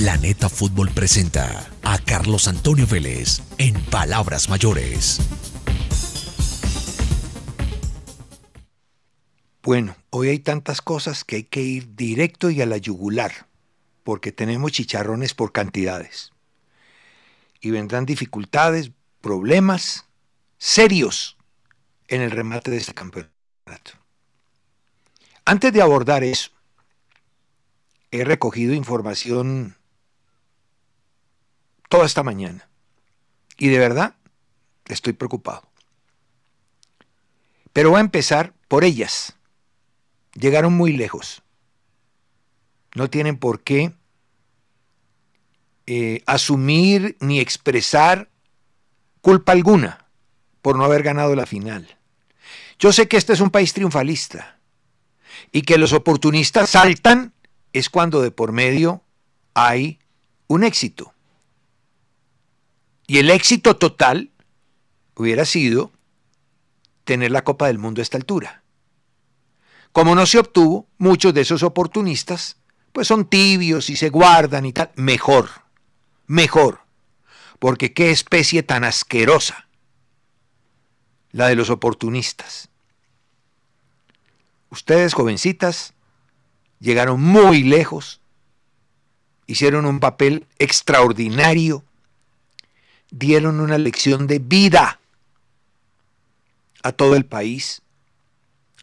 Planeta Fútbol presenta a Carlos Antonio Vélez en Palabras Mayores. Bueno, hoy hay tantas cosas que hay que ir directo y a la yugular, porque tenemos chicharrones por cantidades. Y vendrán dificultades, problemas serios en el remate de este campeonato. Antes de abordar eso, he recogido información toda esta mañana. Y de verdad, estoy preocupado. Pero va a empezar por ellas. Llegaron muy lejos. No tienen por qué eh, asumir ni expresar culpa alguna por no haber ganado la final. Yo sé que este es un país triunfalista y que los oportunistas saltan es cuando de por medio hay un éxito. Y el éxito total hubiera sido tener la Copa del Mundo a esta altura. Como no se obtuvo, muchos de esos oportunistas pues son tibios y se guardan y tal. Mejor, mejor, porque qué especie tan asquerosa la de los oportunistas. Ustedes, jovencitas, llegaron muy lejos, hicieron un papel extraordinario dieron una lección de vida a todo el país.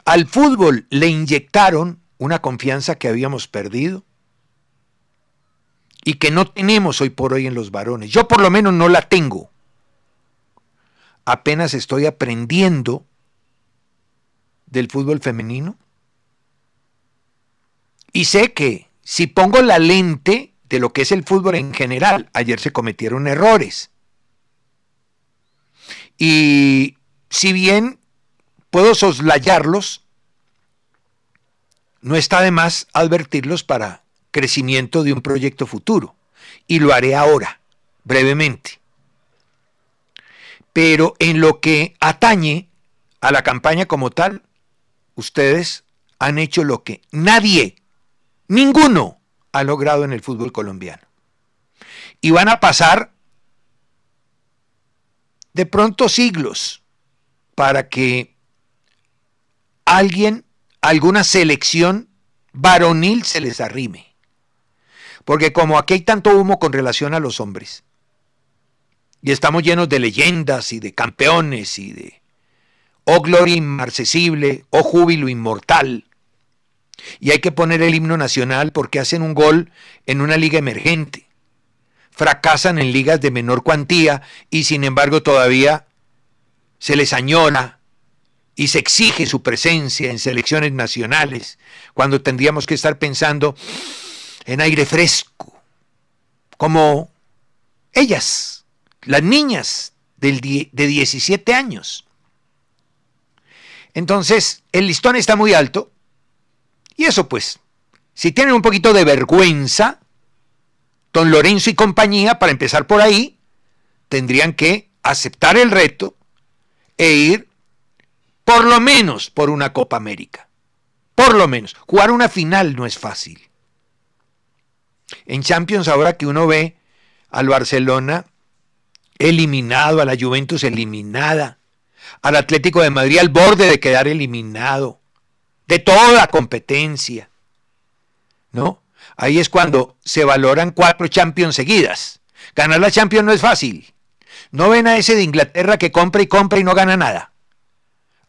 Al fútbol le inyectaron una confianza que habíamos perdido y que no tenemos hoy por hoy en los varones. Yo por lo menos no la tengo. Apenas estoy aprendiendo del fútbol femenino. Y sé que si pongo la lente de lo que es el fútbol en general, ayer se cometieron errores. Y si bien puedo soslayarlos, no está de más advertirlos para crecimiento de un proyecto futuro. Y lo haré ahora, brevemente. Pero en lo que atañe a la campaña como tal, ustedes han hecho lo que nadie, ninguno, ha logrado en el fútbol colombiano. Y van a pasar de pronto siglos, para que alguien, alguna selección varonil se les arrime. Porque como aquí hay tanto humo con relación a los hombres, y estamos llenos de leyendas y de campeones y de oh gloria inmarcesible, oh júbilo inmortal. Y hay que poner el himno nacional porque hacen un gol en una liga emergente fracasan en ligas de menor cuantía y sin embargo todavía se les añora y se exige su presencia en selecciones nacionales, cuando tendríamos que estar pensando en aire fresco, como ellas, las niñas del de 17 años. Entonces, el listón está muy alto, y eso pues, si tienen un poquito de vergüenza, Don Lorenzo y compañía, para empezar por ahí, tendrían que aceptar el reto e ir por lo menos por una Copa América. Por lo menos. Jugar una final no es fácil. En Champions ahora que uno ve al Barcelona eliminado, a la Juventus eliminada, al Atlético de Madrid al borde de quedar eliminado, de toda competencia, ¿no? Ahí es cuando se valoran cuatro Champions seguidas. Ganar la Champions no es fácil. No ven a ese de Inglaterra que compra y compra y no gana nada.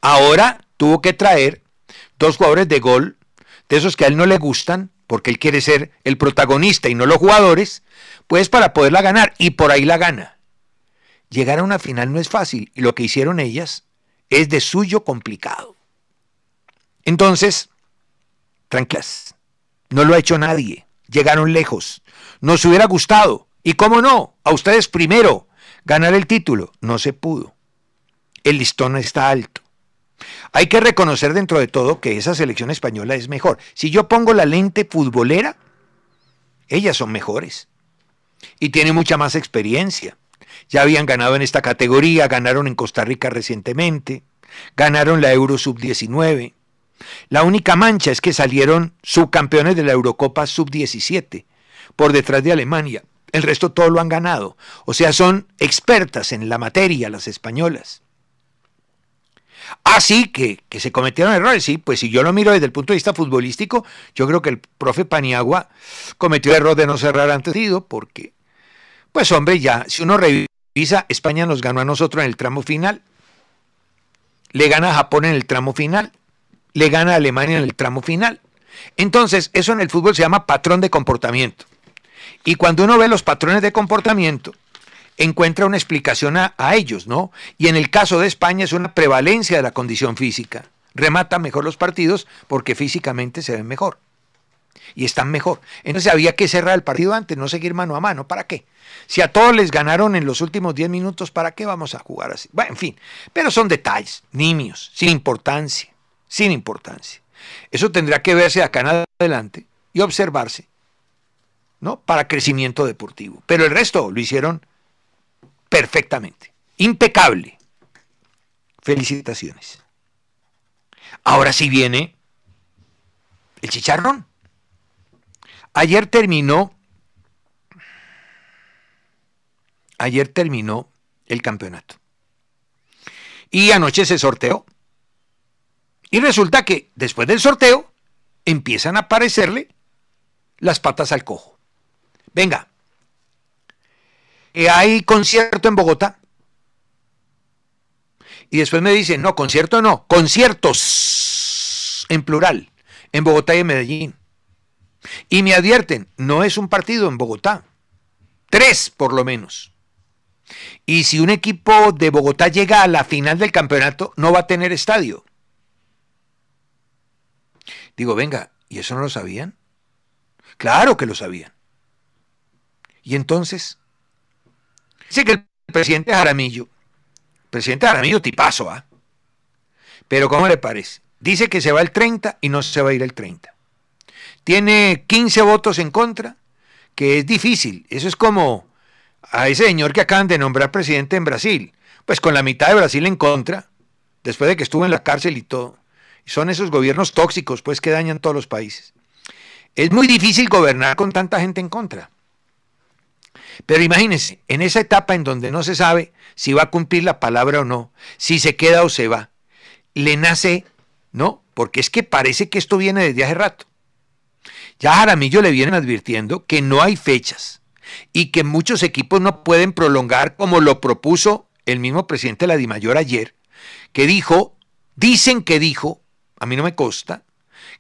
Ahora tuvo que traer dos jugadores de gol, de esos que a él no le gustan, porque él quiere ser el protagonista y no los jugadores, pues para poderla ganar y por ahí la gana. Llegar a una final no es fácil y lo que hicieron ellas es de suyo complicado. Entonces, tranquilas. No lo ha hecho nadie. Llegaron lejos. Nos hubiera gustado. Y cómo no, a ustedes primero, ganar el título. No se pudo. El listón está alto. Hay que reconocer dentro de todo que esa selección española es mejor. Si yo pongo la lente futbolera, ellas son mejores. Y tienen mucha más experiencia. Ya habían ganado en esta categoría, ganaron en Costa Rica recientemente, ganaron la Euro Sub-19, la única mancha es que salieron subcampeones de la Eurocopa sub-17 por detrás de Alemania. El resto todo lo han ganado. O sea, son expertas en la materia las españolas. Así ah, que, se cometieron errores, sí, pues si yo lo miro desde el punto de vista futbolístico, yo creo que el profe Paniagua cometió el error de no cerrar antes porque, pues hombre, ya, si uno revisa, España nos ganó a nosotros en el tramo final, le gana a Japón en el tramo final, le gana a Alemania en el tramo final. Entonces, eso en el fútbol se llama patrón de comportamiento. Y cuando uno ve los patrones de comportamiento, encuentra una explicación a, ellos, ¿no? Y en el caso de España es una prevalencia de la condición física. Remata mejor los partidos porque físicamente se ven mejor. Y están mejor. Entonces había que cerrar el partido antes, no seguir mano a mano. ¿Para qué? Si a todos les ganaron en los últimos 10 minutos, ¿para qué vamos a jugar así? Bueno, en fin. Pero son detalles, nimios, sin importancia sin importancia. Eso tendrá que verse acá en adelante y observarse, ¿no? Para crecimiento deportivo. Pero el resto lo hicieron perfectamente, impecable. Felicitaciones. Ahora sí viene el chicharrón. Ayer terminó, ayer terminó el campeonato. Y anoche se sorteó y resulta que después del sorteo empiezan a aparecerle las patas al cojo. Venga, eh, hay concierto en Bogotá. Y después me dicen, no, concierto no, conciertos en plural, en Bogotá y en Medellín. Y me advierten, no es un partido en Bogotá, tres por lo menos. Y si un equipo de Bogotá llega a la final del campeonato, no va a tener estadio. Digo, venga, ¿y eso no lo sabían? Claro que lo sabían. Y entonces, dice que el presidente Jaramillo, presidente Jaramillo tipazo, ¿ah? Pero ¿cómo le parece? Dice que se va el 30 y no se va a ir el 30. Tiene 15 votos en contra, que es difícil. Eso es como a ese señor que acaban de nombrar presidente en Brasil. Pues con la mitad de Brasil en contra, después de que estuvo en la cárcel y todo. Son esos gobiernos tóxicos, pues, que dañan todos los países. Es muy difícil gobernar con tanta gente en contra. Pero imagínense, en esa etapa en donde no se sabe si va a cumplir la palabra o no, si se queda o se va, le nace, ¿no? Porque es que parece que esto viene desde hace rato. Ya a Jaramillo le vienen advirtiendo que no hay fechas y que muchos equipos no pueden prolongar como lo propuso el mismo presidente de la Dimayor ayer, que dijo, dicen que dijo a mí no me consta,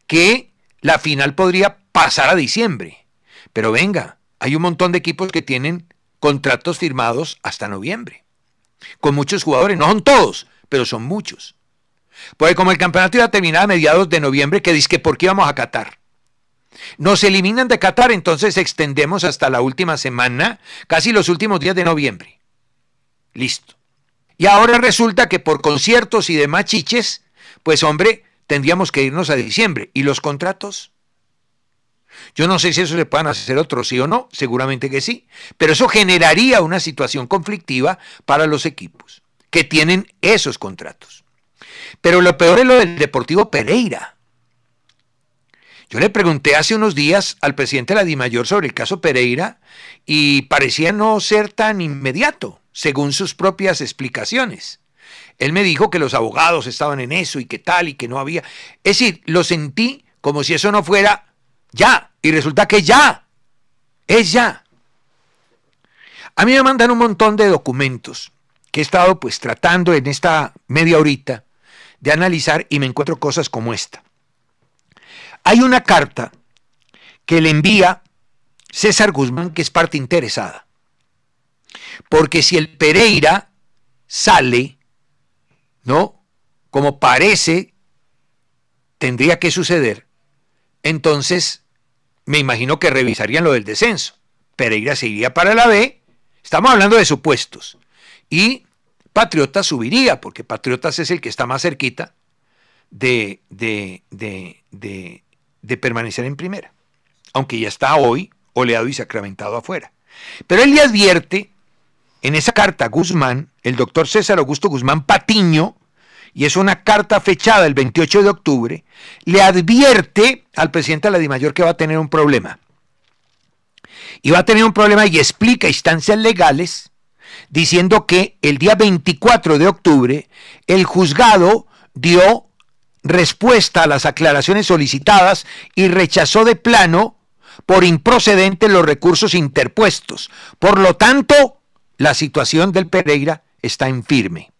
que la final podría pasar a diciembre. Pero venga, hay un montón de equipos que tienen contratos firmados hasta noviembre. Con muchos jugadores, no son todos, pero son muchos. Porque como el campeonato iba a terminar a mediados de noviembre, que dice que por qué íbamos a Qatar. Nos eliminan de Qatar, entonces extendemos hasta la última semana, casi los últimos días de noviembre. Listo. Y ahora resulta que por conciertos y demás chiches, pues hombre, tendríamos que irnos a diciembre. ¿Y los contratos? Yo no sé si eso le puedan hacer otros, sí o no, seguramente que sí, pero eso generaría una situación conflictiva para los equipos que tienen esos contratos. Pero lo peor es lo del Deportivo Pereira. Yo le pregunté hace unos días al presidente de la DIMAYOR sobre el caso Pereira y parecía no ser tan inmediato, según sus propias explicaciones. Él me dijo que los abogados estaban en eso y que tal y que no había. Es decir, lo sentí como si eso no fuera ya. Y resulta que ya. Es ya. A mí me mandan un montón de documentos que he estado pues tratando en esta media horita de analizar y me encuentro cosas como esta. Hay una carta que le envía César Guzmán, que es parte interesada. Porque si el Pereira sale ¿no? Como parece tendría que suceder, entonces me imagino que revisarían lo del descenso. Pereira se iría para la B, estamos hablando de supuestos, y Patriotas subiría, porque Patriotas es el que está más cerquita de, de, de, de permanecer en primera, aunque ya está hoy oleado y sacramentado afuera. Pero él le advierte en esa carta Guzmán, el doctor César Augusto Guzmán Patiño, y es una carta fechada el 28 de octubre, le advierte al presidente de la DIMAYOR que va a tener un problema. Y va a tener un problema y explica instancias legales diciendo que el día 24 de octubre el juzgado dio respuesta a las aclaraciones solicitadas y rechazó de plano por improcedente los recursos interpuestos. Por lo tanto, la situación del Pereira está en firme.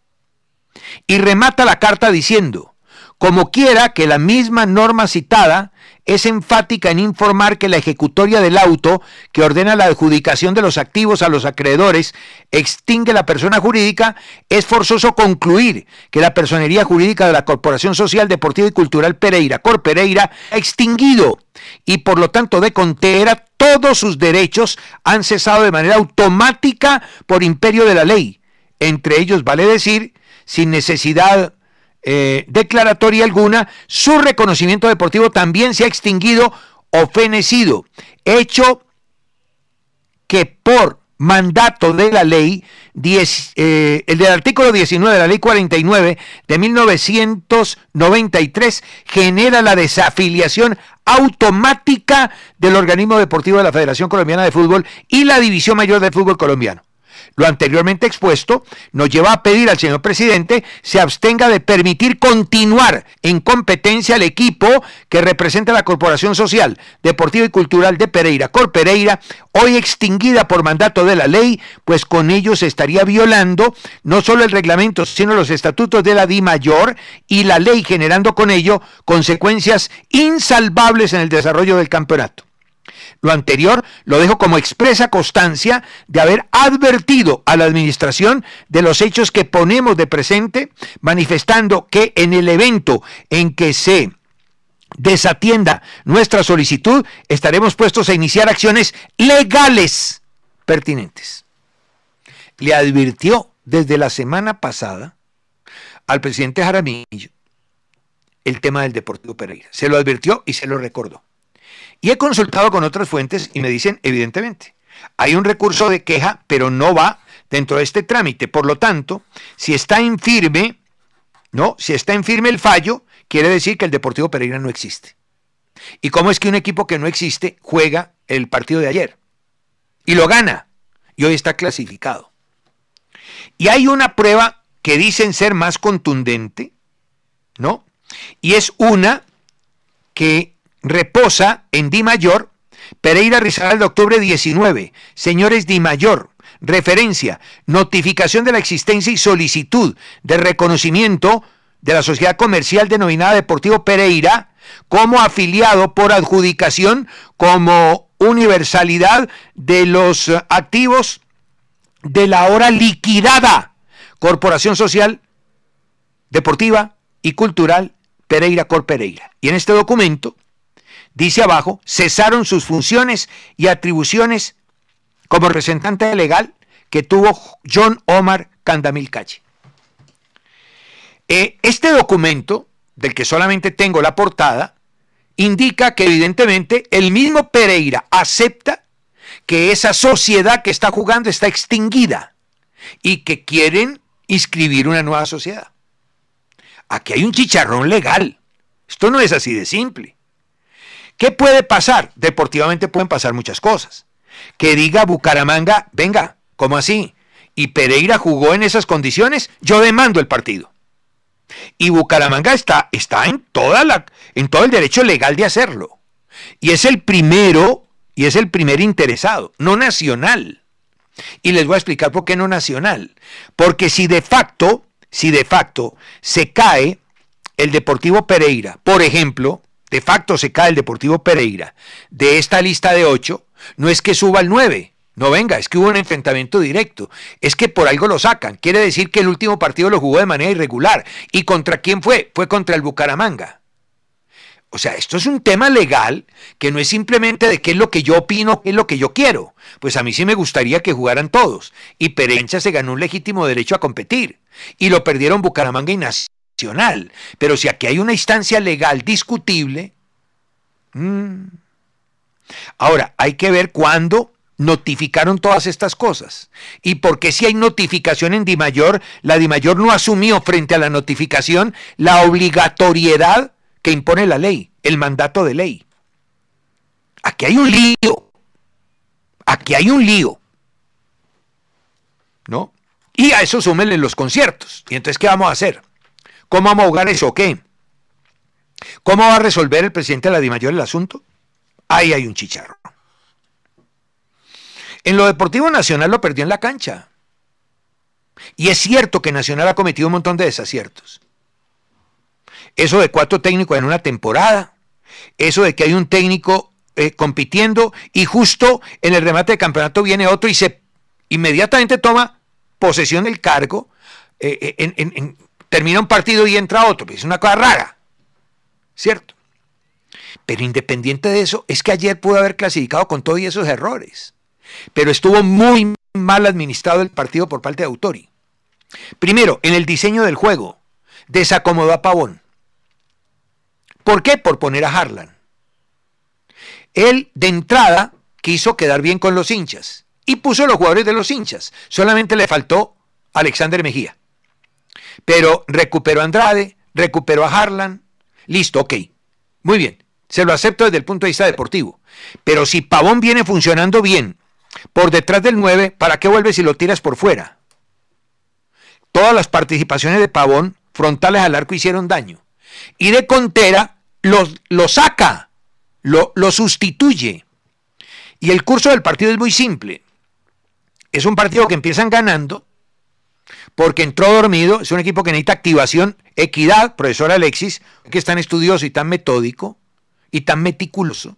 Y remata la carta diciendo, como quiera que la misma norma citada es enfática en informar que la ejecutoria del auto que ordena la adjudicación de los activos a los acreedores extingue la persona jurídica, es forzoso concluir que la personería jurídica de la Corporación Social Deportiva y Cultural Pereira, Pereira ha extinguido y por lo tanto de contera todos sus derechos han cesado de manera automática por imperio de la ley. Entre ellos, vale decir, sin necesidad eh, declaratoria alguna, su reconocimiento deportivo también se ha extinguido o fenecido, hecho que por mandato de la ley, eh, el del artículo 19 de la ley 49 de 1993 genera la desafiliación automática del organismo deportivo de la Federación Colombiana de Fútbol y la División Mayor de Fútbol Colombiano. Lo anteriormente expuesto nos lleva a pedir al señor presidente se abstenga de permitir continuar en competencia al equipo que representa la Corporación Social, Deportiva y Cultural de Pereira, Pereira, hoy extinguida por mandato de la ley, pues con ello se estaría violando no solo el reglamento, sino los estatutos de la DI Mayor y la ley, generando con ello consecuencias insalvables en el desarrollo del campeonato. Lo anterior lo dejo como expresa constancia de haber advertido a la Administración de los hechos que ponemos de presente, manifestando que en el evento en que se desatienda nuestra solicitud, estaremos puestos a iniciar acciones legales pertinentes. Le advirtió desde la semana pasada al presidente Jaramillo el tema del Deportivo Pereira. Se lo advirtió y se lo recordó. Y he consultado con otras fuentes y me dicen, evidentemente, hay un recurso de queja, pero no va dentro de este trámite. Por lo tanto, si está infirme, ¿no? Si está infirme el fallo, quiere decir que el Deportivo Pereira no existe. ¿Y cómo es que un equipo que no existe juega el partido de ayer? Y lo gana. Y hoy está clasificado. Y hay una prueba que dicen ser más contundente, ¿no? Y es una que reposa en Di Mayor, Pereira Rizal de octubre 19. Señores Di Mayor, referencia, notificación de la existencia y solicitud de reconocimiento de la sociedad comercial denominada Deportivo Pereira como afiliado por adjudicación como universalidad de los activos de la hora liquidada Corporación Social Deportiva y Cultural Pereira Cor Pereira. Y en este documento dice abajo, cesaron sus funciones y atribuciones como representante legal que tuvo John Omar Candamil Calle. Eh, este documento, del que solamente tengo la portada, indica que evidentemente el mismo Pereira acepta que esa sociedad que está jugando está extinguida y que quieren inscribir una nueva sociedad. Aquí hay un chicharrón legal. Esto no es así de simple. ¿Qué puede pasar? Deportivamente pueden pasar muchas cosas. Que diga Bucaramanga, venga, ¿cómo así? Y Pereira jugó en esas condiciones, yo demando el partido. Y Bucaramanga está, está en, toda la, en todo el derecho legal de hacerlo. Y es el primero, y es el primer interesado, no nacional. Y les voy a explicar por qué no nacional. Porque si de facto, si de facto se cae el Deportivo Pereira, por ejemplo, de facto se cae el Deportivo Pereira de esta lista de ocho, no es que suba al nueve, no venga, es que hubo un enfrentamiento directo. Es que por algo lo sacan. Quiere decir que el último partido lo jugó de manera irregular. ¿Y contra quién fue? Fue contra el Bucaramanga. O sea, esto es un tema legal que no es simplemente de qué es lo que yo opino, qué es lo que yo quiero. Pues a mí sí me gustaría que jugaran todos. Y Perencha se ganó un legítimo derecho a competir. Y lo perdieron Bucaramanga y Nacional. Pero si aquí hay una instancia legal discutible, mm. ahora hay que ver cuándo notificaron todas estas cosas y porque si hay notificación en Dimayor, la Dimayor no asumió frente a la notificación la obligatoriedad que impone la ley, el mandato de ley. Aquí hay un lío. Aquí hay un lío. ¿No? Y a eso súmenle los conciertos. ¿Y entonces qué vamos a hacer? ¿Cómo vamos a eso? ¿Qué? ¿Cómo va a resolver el presidente de la Dimayor el asunto? Ahí hay un chicharro. En lo deportivo Nacional lo perdió en la cancha. Y es cierto que Nacional ha cometido un montón de desaciertos. Eso de cuatro técnicos en una temporada, eso de que hay un técnico eh, compitiendo y justo en el remate de campeonato viene otro y se inmediatamente toma posesión del cargo eh, eh, en, termina un partido y entra otro. Es una cosa rara, ¿cierto? Pero independiente de eso, es que ayer pudo haber clasificado con todos esos errores. Pero estuvo muy mal administrado el partido por parte de Autori. Primero, en el diseño del juego, desacomodó a Pavón. ¿Por qué? Por poner a Harlan. Él de entrada quiso quedar bien con los hinchas y puso los jugadores de los hinchas. Solamente le faltó Alexander Mejía. Pero recuperó a Andrade, recuperó a Harlan. Listo, ok. Muy bien. Se lo acepto desde el punto de vista deportivo. Pero si Pavón viene funcionando bien por detrás del 9, ¿para qué vuelves si lo tiras por fuera? Todas las participaciones de Pavón frontales al arco hicieron daño. Y de Contera lo, lo saca, lo, lo sustituye. Y el curso del partido es muy simple. Es un partido que empiezan ganando porque entró dormido. Es un equipo que necesita activación, equidad, profesor Alexis, que es tan estudioso y tan metódico y tan meticuloso.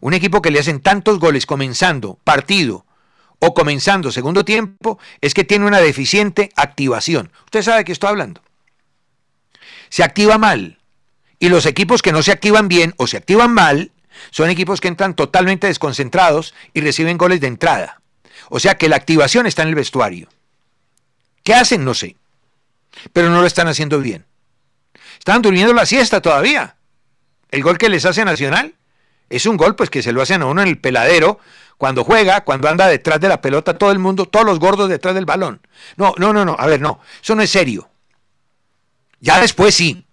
Un equipo que le hacen tantos goles comenzando partido o comenzando segundo tiempo es que tiene una deficiente activación. Usted sabe de qué estoy hablando. Se activa mal. Y los equipos que no se activan bien o se activan mal son equipos que entran totalmente desconcentrados y reciben goles de entrada. O sea que la activación está en el vestuario. ¿Qué hacen? No sé. Pero no lo están haciendo bien. Están durmiendo la siesta todavía. El gol que les hace Nacional es un gol pues que se lo hacen a uno en el peladero, cuando juega, cuando anda detrás de la pelota, todo el mundo, todos los gordos detrás del balón. No, no, no, no, a ver, no, eso no es serio. Ya después sí,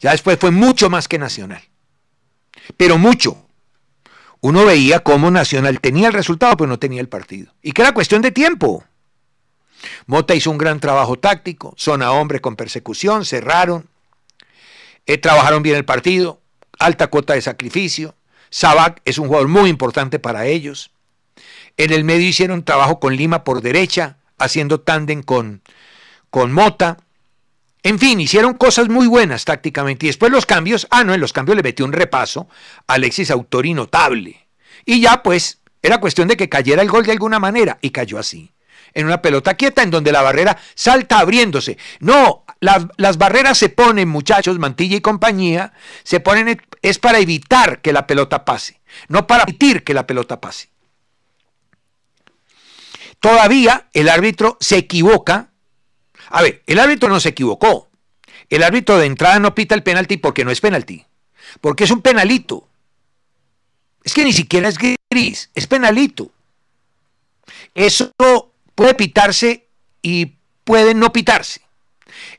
ya después fue mucho más que Nacional, pero mucho. Uno veía cómo Nacional tenía el resultado, pero no tenía el partido. Y que era cuestión de tiempo. Mota hizo un gran trabajo táctico, zona hombre con persecución, cerraron, eh, trabajaron bien el partido, alta cuota de sacrificio. Sabac es un jugador muy importante para ellos. En el medio hicieron trabajo con Lima por derecha, haciendo tándem con, con Mota. En fin, hicieron cosas muy buenas tácticamente. Y después los cambios, ah, no, en los cambios le metió un repaso a Alexis Autori notable. Y ya pues, era cuestión de que cayera el gol de alguna manera, y cayó así en una pelota quieta en donde la barrera salta abriéndose. No, las barreras se ponen, muchachos, mantilla y compañía, se ponen, es para evitar que la pelota pase, no para permitir que la pelota pase. Todavía el árbitro se equivoca. A ver, el árbitro no se equivocó. El árbitro de entrada no pita el penalti porque no es penalti, porque es un penalito. Es que ni siquiera es gris, es penalito. Eso puede pitarse y puede no pitarse.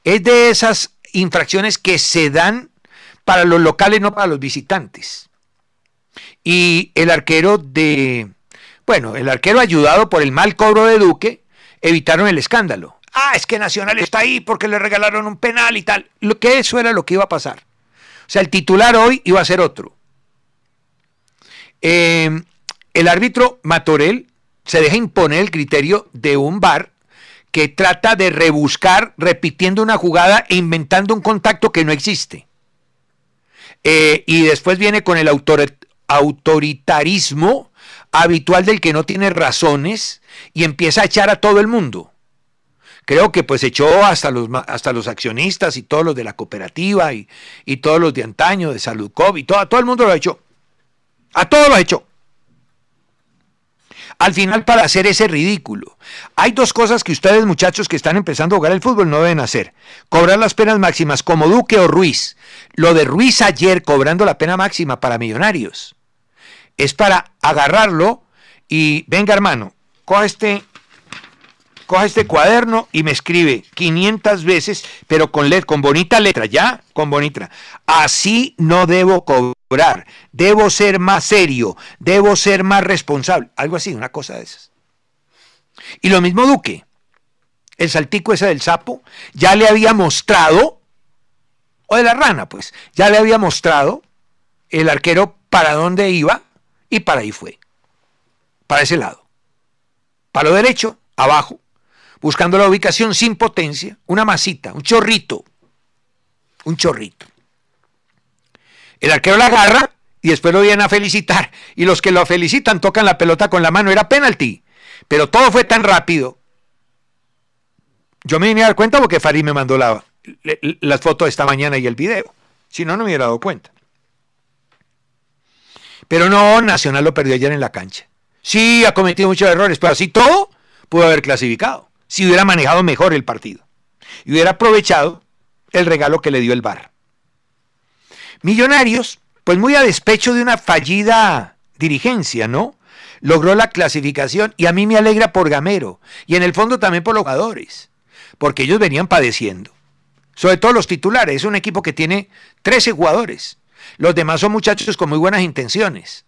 Es de esas infracciones que se dan para los locales, no para los visitantes. Y el arquero de, bueno, el arquero ayudado por el mal cobro de Duque, evitaron el escándalo. Ah, es que Nacional está ahí porque le regalaron un penal y tal. Lo que eso era lo que iba a pasar. O sea, el titular hoy iba a ser otro. Eh, el árbitro Matorel se deja imponer el criterio de un bar que trata de rebuscar repitiendo una jugada e inventando un contacto que no existe. Eh, y después viene con el autoritarismo habitual del que no tiene razones y empieza a echar a todo el mundo. Creo que pues echó hasta los, hasta los accionistas y todos los de la cooperativa y, todos los de antaño, de Salud y todo, a todo el mundo lo ha hecho A todos lo ha hecho al final para hacer ese ridículo. Hay dos cosas que ustedes muchachos que están empezando a jugar el fútbol no deben hacer. Cobrar las penas máximas como Duque o Ruiz. Lo de Ruiz ayer cobrando la pena máxima para millonarios. Es para agarrarlo y venga hermano, coge este, este cuaderno y me escribe 500 veces, pero con, led, con bonita letra, ya, con bonita. Así no debo cobrar debo ser más serio, debo ser más responsable, algo así, una cosa de esas. Y lo mismo Duque, el saltico ese del sapo, ya le había mostrado, o de la rana pues, ya le había mostrado el arquero para dónde iba y para ahí fue, para ese lado. Para lo derecho, abajo, buscando la ubicación sin potencia, una masita, un chorrito, un chorrito. El arquero la agarra y después lo vienen a felicitar. Y los que lo felicitan tocan la pelota con la mano. Era penalti. Pero todo fue tan rápido. Yo me vine a dar cuenta porque Farid me mandó las fotos de esta mañana y el video. Si no, no me hubiera dado cuenta. Pero no, Nacional lo perdió ayer en la cancha. Sí, ha cometido muchos errores, pero así todo pudo haber clasificado. Si hubiera manejado mejor el partido. Y hubiera aprovechado el regalo que le dio el Barra. Millonarios, pues muy a despecho de una fallida dirigencia, ¿no? Logró la clasificación y a mí me alegra por Gamero y en el fondo también por los jugadores, porque ellos venían padeciendo. Sobre todo los titulares, es un equipo que tiene 13 jugadores. Los demás son muchachos con muy buenas intenciones,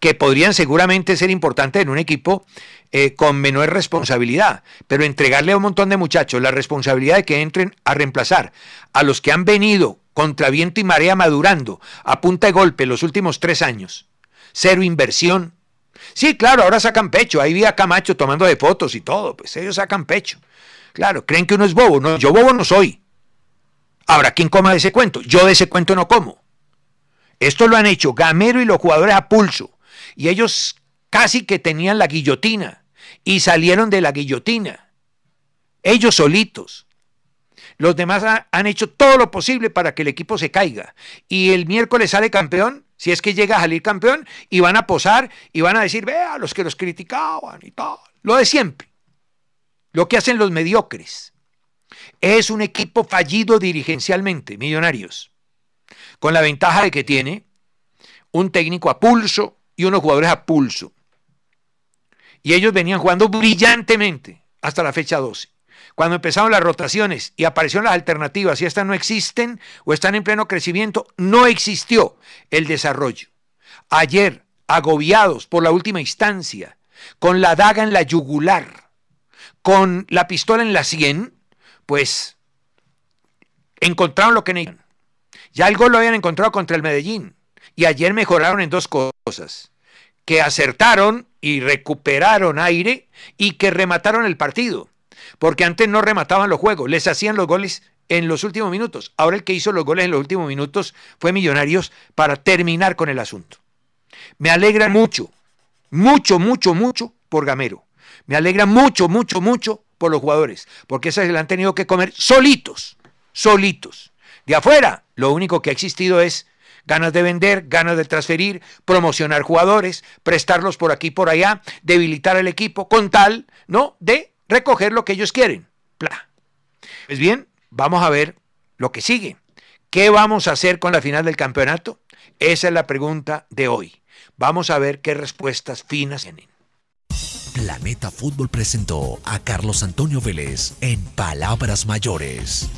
que podrían seguramente ser importantes en un equipo eh, con menor responsabilidad, pero entregarle a un montón de muchachos la responsabilidad de que entren a reemplazar a los que han venido contra viento y marea madurando, a punta de golpe los últimos tres años. Cero inversión. Sí, claro, ahora sacan pecho. Ahí vi Camacho tomando de fotos y todo, pues ellos sacan pecho. Claro, creen que uno es bobo. No, yo bobo no soy. Habrá quien coma de ese cuento. Yo de ese cuento no como. Esto lo han hecho Gamero y los jugadores a pulso. Y ellos casi que tenían la guillotina y salieron de la guillotina. Ellos solitos. Los demás han hecho todo lo posible para que el equipo se caiga. Y el miércoles sale campeón, si es que llega a salir campeón, y van a posar y van a decir, vea, los que los criticaban y tal. Lo de siempre. Lo que hacen los mediocres. Es un equipo fallido dirigencialmente, millonarios. Con la ventaja de que tiene un técnico a pulso y unos jugadores a pulso. Y ellos venían jugando brillantemente hasta la fecha 12. Cuando empezaron las rotaciones y aparecieron las alternativas, y estas no existen o están en pleno crecimiento, no existió el desarrollo. Ayer, agobiados por la última instancia, con la daga en la yugular, con la pistola en la sien, pues encontraron lo que necesitaban. Ya algo lo habían encontrado contra el Medellín y ayer mejoraron en dos cosas, que acertaron y recuperaron aire y que remataron el partido. Porque antes no remataban los juegos, les hacían los goles en los últimos minutos. Ahora el que hizo los goles en los últimos minutos fue Millonarios para terminar con el asunto. Me alegra mucho, mucho, mucho, mucho por Gamero. Me alegra mucho, mucho, mucho por los jugadores, porque esas la han tenido que comer solitos, solitos. De afuera, lo único que ha existido es ganas de vender, ganas de transferir, promocionar jugadores, prestarlos por aquí y por allá, debilitar al equipo con tal, ¿no? De recoger lo que ellos quieren, Pues bien, vamos a ver lo que sigue. ¿Qué vamos a hacer con la final del campeonato? Esa es la pregunta de hoy. Vamos a ver qué respuestas finas tienen. Planeta Fútbol presentó a Carlos Antonio Vélez en Palabras Mayores.